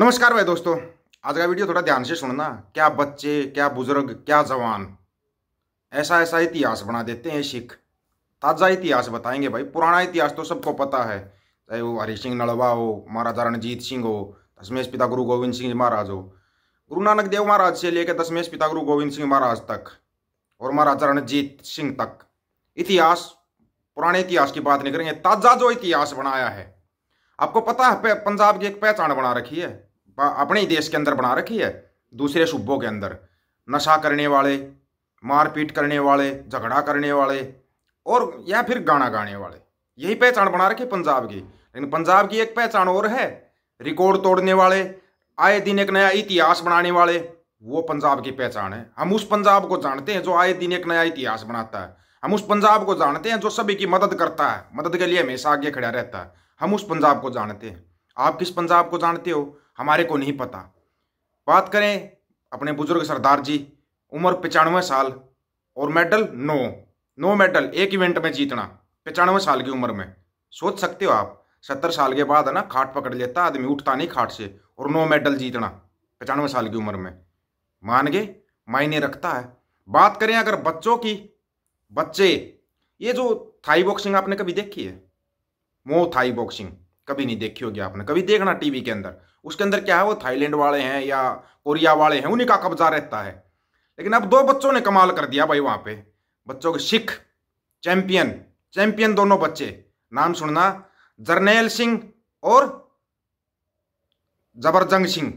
नमस्कार भाई दोस्तों आज का वीडियो थोड़ा ध्यान से सुनना क्या बच्चे क्या बुजुर्ग क्या जवान ऐसा ऐसा इतिहास बना देते हैं सिख ताज़ा इतिहास बताएंगे भाई पुराना इतिहास तो सबको पता है चाहे वो हरि सिंह नलवा हो महाराजा रणजीत सिंह हो दशमेश पिता गुरु गोविंद सिंह महाराज हो गुरु नानक देव महाराज से लेकर दशमेश पिता गुरु गोविंद सिंह महाराज तक और महाराजा रणजीत सिंह तक इतिहास पुराने इतिहास की बात नहीं करेंगे ताज़ा जो इतिहास बनाया है आपको पता है पंजाब की एक पहचान बना रखी है अपने ही देश के अंदर बना रखी है दूसरे सूबों के अंदर नशा करने वाले मारपीट करने वाले झगड़ा करने वाले और या फिर गाना गाने वाले यही पहचान बना रखी पंजाब की लेकिन पंजाब की एक पहचान और है रिकॉर्ड तोड़ने वाले आए दिन एक नया इतिहास बनाने वाले वो पंजाब की पहचान है हम उस पंजाब को जानते हैं जो आए दिन एक नया इतिहास बनाता है हम उस पंजाब को जानते हैं जो सभी की मदद करता है मदद के लिए हमेशा आगे खड़ा रहता है हम उस पंजाब को जानते हैं आप किस पंजाब को जानते हो हमारे को नहीं पता बात करें अपने बुजुर्ग सरदार जी उम्र पचानवे साल और मेडल नो नो मेडल एक इवेंट में जीतना पचानवे साल की उम्र में सोच सकते हो आप सत्तर साल के बाद है ना खाट पकड़ लेता आदमी उठता नहीं खाट से और नो मेडल जीतना पचानवे साल की उम्र में मान गए मायने रखता है बात करें अगर बच्चों की बच्चे ये जो थाई बॉक्सिंग आपने कभी देखी है मो थाई बॉक्सिंग कभी नहीं देखी होगी आपने कभी देखना टीवी के अंदर उसके अंदर क्या है वो थाईलैंड वाले हैं या कोरिया वाले हैं उन्हीं का कब्जा रहता है लेकिन अब दो बच्चों ने कमाल कर दिया भाई वहां पे बच्चों के सिख चैंपियन चैंपियन दोनों बच्चे नाम सुनना जरनेल सिंह और जबरजंग सिंह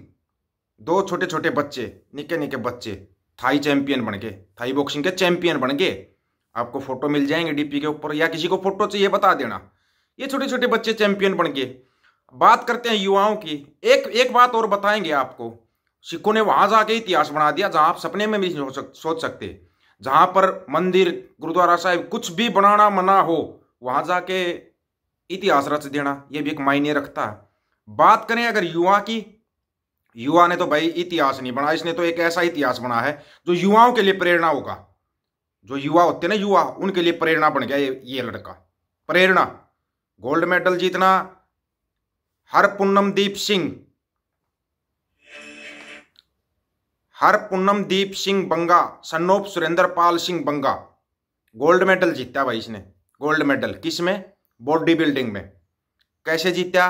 दो छोटे छोटे बच्चे निके निके बच्चे थाई चैंपियन बन गए थाई बॉक्सिंग के चैंपियन बन गए आपको फोटो मिल जाएंगे डीपी के ऊपर या किसी को फोटो चाहिए बता देना ये छोटे छोटे बच्चे चैंपियन बन गए बात करते हैं युवाओं की एक एक बात और बताएंगे आपको सिखों ने वहां जाके इतिहास बना दिया जहां आप सपने में भी सोच सकते जहां पर मंदिर गुरुद्वारा साहिब कुछ भी बनाना मना हो वहां जाके इतिहास रच देना यह भी एक मायने रखता है बात करें अगर युवा की युवा ने तो भाई इतिहास नहीं बना इसने तो एक ऐसा इतिहास बना है जो युवाओं के लिए प्रेरणा होगा जो युवा होते ना युवा उनके लिए प्रेरणा बन गया ये ये लड़का प्रेरणा गोल्ड मेडल जीतना हर पुनमदीप सिंह हर पुनमदीप Singh Banga son of Surenderpal Surender Pal Singh Banga gold medal जीता भाई इसने गोल्ड मेडल किस में बॉडी बिल्डिंग में कैसे जीता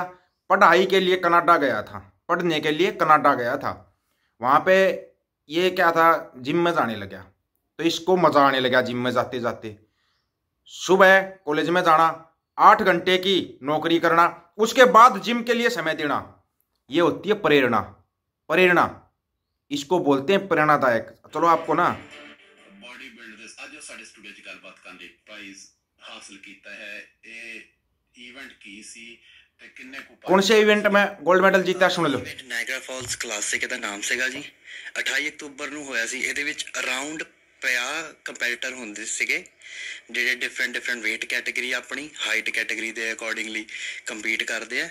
पढ़ाई के लिए कनाडा गया था पढ़ने के लिए कनाडा गया था वहाँ पे ये क्या था जिम में जाने लगा तो इसको मज़ा आने लगा जिम में जाते जाते सुबह कॉलेज में जाना आठ घंटे की नौकरी करना उसके बाद जिम के लिए समय देना ये होती है प्रेरणा प्रेरणा इसको बोलते हैं प्रेरणादायक चलो आपको ना ਬੋਡੀ ਬਿਲਡਰ ਅੱਜ ਸਾਡੇ ਸਟੂਡੀਓ 'ਚ ਗੱਲਬਾਤ ਕਰਨ ਲਈ ਪ੍ਰਾਈਜ਼ ਹਾਸਲ ਕੀਤਾ ਹੈ ਇਹ ਇਵੈਂਟ ਕੀ ਸੀ ਤੇ ਕਿੰਨੇ ਕੁ कौन से इवेंट में गोल्ड मेडल जीता सुन लो ਨਾਇਗਰਾ ਫਾਲਸ ਕਲਾਸਿਕ ਇਹਦਾ ਨਾਮ ਸੀਗਾ ਜੀ 28 ਅਕਤੂਬਰ ਨੂੰ ਹੋਇਆ ਸੀ ਇਹਦੇ ਵਿੱਚ ਅਰਾਊਂਡ 50 ਕੰਪੈਟੀਟਰ ਹੁੰਦੇ ਸੀਗੇ ਜਿਹੜੇ ਡਿਫਰੈਂਟ ਡਿਫਰੈਂਟ weight ਕੈਟਾਗਰੀ ਆਪਣੀ ਹਾਈਟ ਕੈਟਾਗਰੀ ਦੇ ਅਕੋਰਡਿੰਗਲੀ ਕੰਪੀਟ ਕਰਦੇ ਆ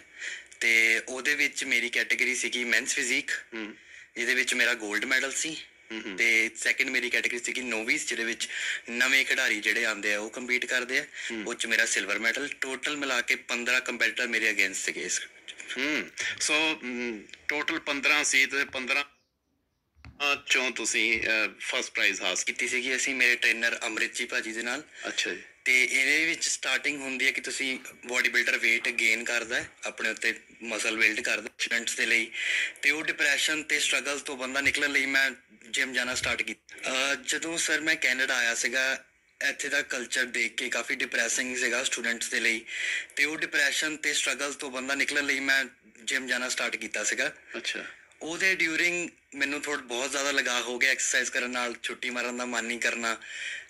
ਤੇ ਉਹਦੇ ਵਿੱਚ ਮੇਰੀ ਕੈਟਾਗਰੀ ਸੀਗੀ ਮੈਨਸ ਫਿਜ਼ੀਕ ਜਿਹਦੇ ਵਿੱਚ ਮੇਰਾ 골ਡ ਮੈਡਲ ਸੀ ਤੇ ਸੈਕੰਡ ਮੇਰੀ ਕੈਟਾਗਰੀ ਸੀਗੀ ਨੋਵੀਸ ਜਿਹਦੇ ਵਿੱਚ ਨਵੇਂ ਖਿਡਾਰੀ ਜਿਹੜੇ ਆਉਂਦੇ ਆ ਉਹ ਕੰਪੀਟ ਕਰਦੇ ਆ ਉਹ ਚ ਮੇਰਾ ਸਿਲਵਰ ਮੈਡਲ ਟੋਟਲ ਮਿਲਾ ਕੇ 15 ਕੰਪੀਟੀਟਰ ਮੇਰੇ ਅਗੇਂਸਟ ਸੀਗੇ ਇਸ ਹੂੰ ਸੋ ਟੋਟਲ 15 ਸੀ ਤੇ 15 ਚੋਂ ਤੁਸੀਂ ਫਸਟ ਪ੍ਰਾਈਜ਼ ਹਾਸਲ ਕੀਤੀ ਸੀਗੀ ਅਸੀਂ ਮੇਰੇ ਟ੍ਰੇਨਰ ਅਮਰਿਤ ਜੀ ਭਾਜੀ ਦੇ ਨਾਲ ਅੱਛਾ ਜੀ ਤੇ ਇਹਦੇ ਵਿੱਚ ਸਟਾਰਟਿੰਗ ਹੁੰਦੀ ਹੈ ਕਿ ਤੁਸੀਂ ਬੋਡੀ ਬਿਲਡਰ weight ਗੇਨ ਕਰਦਾ ਹੈ ਆਪਣੇ ਉੱਤੇ ਮਸਲ ਬਿਲਡ ਕਰਦਾ ਸਟੂਡੈਂਟਸ ਦੇ ਲਈ ਤੇ ਉਹ ਡਿਪਰੈਸ਼ਨ ਤੇ ਸਟਰਗਲ ਤੋਂ ਬੰਦਾ ਨਿਕਲਣ ਲਈ ਮੈਂ ਜਿਮ ਜਾਣਾ ਸਟਾਰਟ ਕੀਤਾ ਜਦੋਂ ਸਰ ਮੈਂ ਕੈਨੇਡਾ ਆਇਆ ਸੀਗਾ ਇੱਥੇ ਦਾ ਕਲਚਰ ਦੇਖ ਕੇ ਕਾਫੀ ਡਿਪਰੈਸਿੰਗ ਸੀਗਾ ਸਟੂਡੈਂਟਸ ਦੇ ਲਈ ਤੇ ਉਹ ਡਿਪਰੈਸ਼ਨ ਤੇ ਸਟਰਗਲ ਤੋਂ ਬੰਦਾ ਨਿਕਲਣ ਲਈ ਮੈਂ ਜਿਮ ਜਾਣਾ ਸਟਾਰਟ ਕੀਤਾ ਸੀਗਾ ਅੱਛਾ ਉਹਦੇ ਡਿਊਰਿੰਗ ਮੈਨੂੰ ਥੋੜਾ ਬਹੁਤ ਜ਼ਿਆਦਾ ਲਗਾ ਹੋ ਗਿਆ ਐਕਸਰਸਾਈਜ਼ ਕਰਨ ਨਾਲ ਛੁੱਟੀ ਮਾਰਨ ਦਾ ਮਨ ਨਹੀਂ ਕਰਨਾ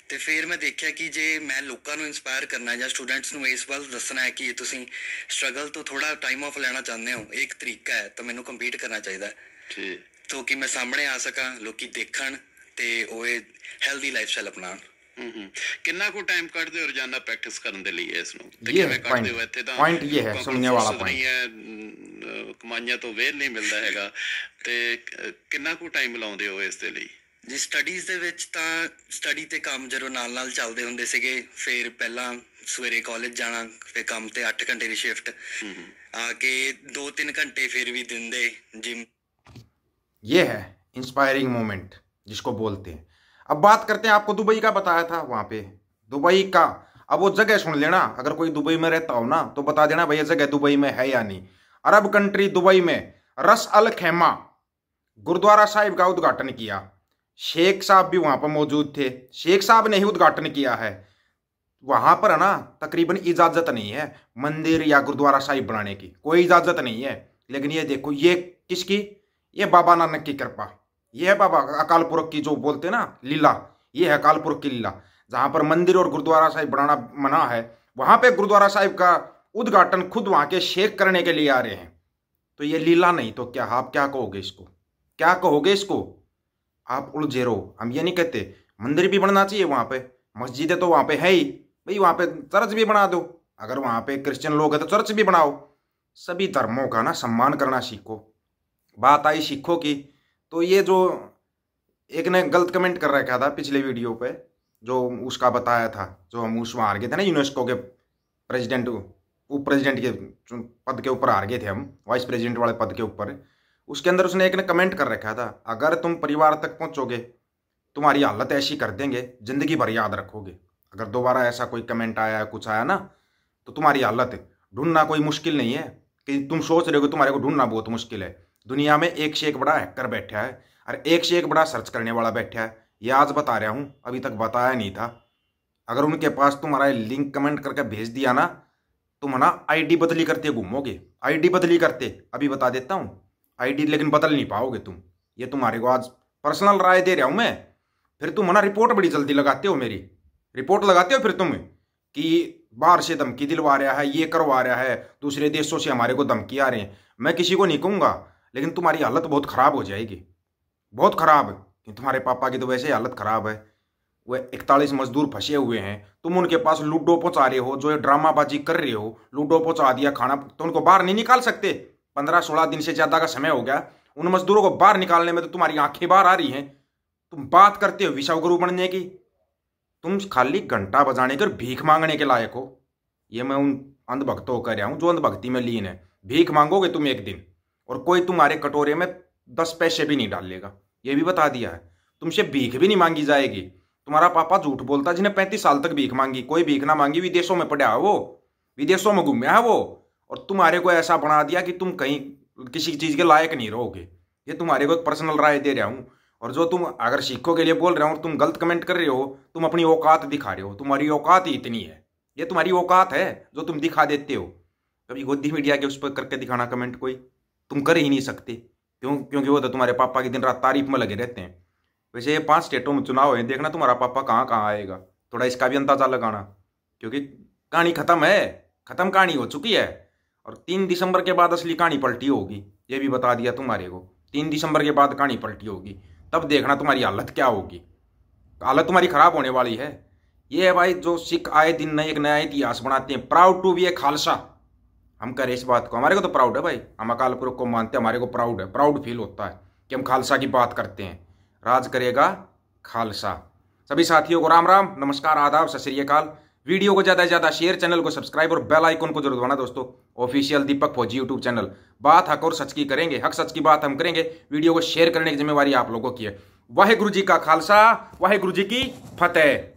ਤੇ ਫਿਰ ਮੈਂ ਦੇਖਿਆ ਕਿ ਜੇ ਮੈਂ ਲੋਕਾਂ ਨੂੰ ਇਨਸਪਾਇਰ ਕਰਨਾ ਜਾਂ ਸਟੂਡੈਂਟਸ ਨੂੰ ਇਸ ਵੱਲ ਦੱਸਣਾ ਹੈ ਕਿ ਤੁਸੀਂ ਸਟਰਗਲ ਤੋਂ ਥੋੜਾ ਟਾਈਮ ਆਫ ਲੈਣਾ ਚਾਹੁੰਦੇ ਹੋ ਇੱਕ ਤਰੀਕਾ ਹੈ ਤਾਂ ਮੈਨੂੰ ਕੰਪੀਟ ਕਰਨਾ ਚਾਹੀਦਾ ਠੀਕ ਤੋਂ ਕਿ ਮੈਂ ਸਾਹਮਣੇ ਆ ਸਕਾਂ ਲੋਕੀ ਦੇਖਣ ਤੇ ਉਹ ਹੈਲਦੀ ਲਾਈਫ ਸਟਾਈਲ ਅਪਣਾਉਣ ਕਿੰਨਾ ਕੁ ਟਾਈਮ ਕੱਢਦੇ ਹੋ ਰੋਜ਼ਾਨਾ ਪ੍ਰੈਕਟਿਸ ਕਰਨ ਦੇ ਲਈ ਇਸ ਨੂੰ ਤੇ ਕਿਵੇਂ ਕੱਢਦੇ ਹੋ ਇੱਥੇ ਤਾਂ ਪੁਆਇੰਟ ਇਹ ਹੈ ਸੁਣਨੇ ਵਾਲਾ ਪੁਆਇੰਟ ਕਮਾਈਆਂ ਤੋਂ ਵੇਲ ਨਹੀਂ ਮਿਲਦਾ ਹੈਗਾ ਤੇ ਕਿੰਨਾ ਕੁ ਟਾਈਮ ਲਾਉਂਦੇ ਹੋ ਇਸ ਦੇ ਲਈ ਜੀ ਸਟੱਡੀਜ਼ ਦੇ ਵਿੱਚ ਤਾਂ ਸਟੱਡੀ ਤੇ ਕੰਮ ਜਦੋਂ ਨਾਲ-ਨਾਲ ਚੱਲਦੇ ਹੁੰਦੇ ਸੀਗੇ ਫਿਰ ਪਹਿਲਾਂ ਸਵੇਰੇ ਕਾਲਜ ਜਾਣਾ ਫਿਰ ਕੰਮ ਤੇ 8 ਘੰਟੇ ਦੀ ਸ਼ਿਫਟ ਆ ਕੇ 2-3 ਘੰਟੇ ਫਿਰ ਵੀ ਦਿੰਦੇ ਜਿਮ ਇਹ ਹੈ ਮੂਮੈਂਟ ਜਿਸ ਕੋ ਬੋਲਤੇ ਹੈ अब बात करते हैं आपको दुबई का बताया था वहां पे दुबई का अब वो जगह सुन लेना अगर कोई दुबई में रहता हो ना तो बता देना भैया जगह दुबई में है या नहीं अरब कंट्री दुबई में रस अल खेमा गुरुद्वारा साहिब का उद्घाटन किया शेख साहब भी वहां पर मौजूद थे शेख साहब ने ही उद्घाटन किया है वहां पर है ना तकरीबन इजाजत नहीं है मंदिर या गुरुद्वारा साहिब बनाने की कोई इजाजत नहीं है लेकिन ये देखो ये किसकी ये बाबा नानक की कृपा ये है बाबा अकाल पुरख की जो बोलते ना लीला ये है अकाल पुरख की लीला जहाँ पर मंदिर और गुरुद्वारा साहिब बनाना मना है वहाँ पे गुरुद्वारा साहिब का उद्घाटन खुद वहाँ के शेख करने के लिए आ रहे हैं तो ये लीला नहीं तो क्या आप क्या कहोगे इसको क्या कहोगे इसको आप उलझे रहो हम ये नहीं कहते मंदिर भी बनना चाहिए वहाँ पे मस्जिदें तो वहाँ पे है ही भाई वहाँ पे चर्च भी बना दो अगर वहाँ पे क्रिश्चियन लोग हैं तो चर्च भी बनाओ सभी धर्मों का ना सम्मान करना सीखो बात आई सीखो की तो ये जो एक ने गलत कमेंट कर रखा था पिछले वीडियो पे जो उसका बताया था जो हम उसमें हार गए थे ना यूनेस्को के प्रेसिडेंट उप प्रेसिडेंट के पद के ऊपर हार गए थे हम वाइस प्रेसिडेंट वाले पद के ऊपर उसके अंदर उसने एक ने कमेंट कर रखा था अगर तुम परिवार तक पहुंचोगे तुम्हारी हालत ऐसी कर देंगे ज़िंदगी भर याद रखोगे अगर दोबारा ऐसा कोई कमेंट आया कुछ आया ना तो तुम्हारी हालत ढूंढना कोई मुश्किल नहीं है कि तुम सोच रहे हो तुम्हारे को ढूंढना बहुत मुश्किल है दुनिया में एक से एक बड़ा हैकर बैठा है और एक से एक बड़ा सर्च करने वाला बैठा है ये आज बता रहा हूँ अभी तक बताया नहीं था अगर उनके पास तुम्हारा लिंक कमेंट करके भेज दिया ना तुम ना आई बदली करते घूमोगे आई बदली करते अभी बता देता हूँ आई लेकिन बदल नहीं पाओगे तुम ये तुम्हारे को आज पर्सनल राय दे रहा हूँ मैं फिर तुम ना रिपोर्ट बड़ी जल्दी लगाते हो मेरी रिपोर्ट लगाते हो फिर तुम कि बाहर से धमकी दिलवा रहा है ये करवा रहा है दूसरे देशों से हमारे को धमकी आ रहे हैं मैं किसी को नहीं कहूँगा लेकिन तुम्हारी हालत बहुत ख़राब हो जाएगी बहुत ख़राब है तुम्हारे पापा की तो वैसे ही हालत ख़राब है वह इकतालीस मजदूर फंसे हुए हैं तुम उनके पास लूडो पहुँचा रहे हो जो ड्रामाबाजी कर रहे हो लूडो पहुँचा दिया खाना तो उनको बाहर नहीं निकाल सकते पंद्रह सोलह दिन से ज़्यादा का समय हो गया उन मजदूरों को बाहर निकालने में तो तुम्हारी आंखें बाहर आ रही हैं तुम बात करते हो विषव गुरु बनने की तुम खाली घंटा बजाने के भीख मांगने के लायक हो ये मैं उन अंधभक्तों को कह रहा हूँ जो अंधभक्ति में लीन है भीख मांगोगे तुम एक दिन और कोई तुम्हारे कटोरे में दस पैसे भी नहीं डाल लेगा ये भी बता दिया है तुमसे भीख भी नहीं मांगी जाएगी तुम्हारा पापा झूठ बोलता जिन्हें पैंतीस साल तक भीख मांगी कोई भीख ना मांगी विदेशों में पड़ा है वो विदेशों में घूमया है वो और तुम्हारे को ऐसा बना दिया कि तुम कहीं किसी चीज़ के लायक नहीं रहोगे ये तुम्हारे को एक पर्सनल राय दे रहा हूँ और जो तुम अगर सिखों के लिए बोल रहे हो और तुम गलत कमेंट कर रहे हो तुम अपनी औकात दिखा रहे हो तुम्हारी औकात ही इतनी है ये तुम्हारी औकात है जो तुम दिखा देते हो कभी गोदी मीडिया के उस पर करके दिखाना कमेंट कोई तुम कर ही नहीं सकते क्यों क्योंकि वो तो तुम्हारे पापा की दिन रात तारीफ में लगे रहते हैं वैसे ये पांच स्टेटों में चुनाव है देखना तुम्हारा पापा कहाँ कहाँ आएगा थोड़ा इसका भी अंदाजा लगाना क्योंकि कहानी खत्म है खत्म कहानी हो चुकी है और तीन दिसंबर के बाद असली कहानी पलटी होगी ये भी बता दिया तुम्हारे को तीन दिसंबर के बाद कहानी पलटी होगी तब देखना तुम्हारी हालत क्या होगी हालत तुम्हारी खराब होने वाली है ये है भाई जो सिख आए दिन नए एक नया इतिहास बनाते हैं proud to be a Khalsa हम करे इस बात को हमारे को तो प्राउड है भाई हम अकाल पुरख को मानते हैं हमारे को प्राउड है प्राउड फील होता है कि हम खालसा की बात करते हैं राज करेगा खालसा सभी साथियों को राम राम नमस्कार आदाब सत श्रीकाल वीडियो को ज़्यादा से ज़्यादा शेयर चैनल को सब्सक्राइब और बेल आइकन को जरूर दबाना दोस्तों ऑफिशियल दीपक फौजी यूट्यूब चैनल बात हक और सच की करेंगे हक सच की बात हम करेंगे वीडियो को शेयर करने की जिम्मेवारी आप लोगों की है वाहे गुरु जी का खालसा वाहे गुरु जी की फतेह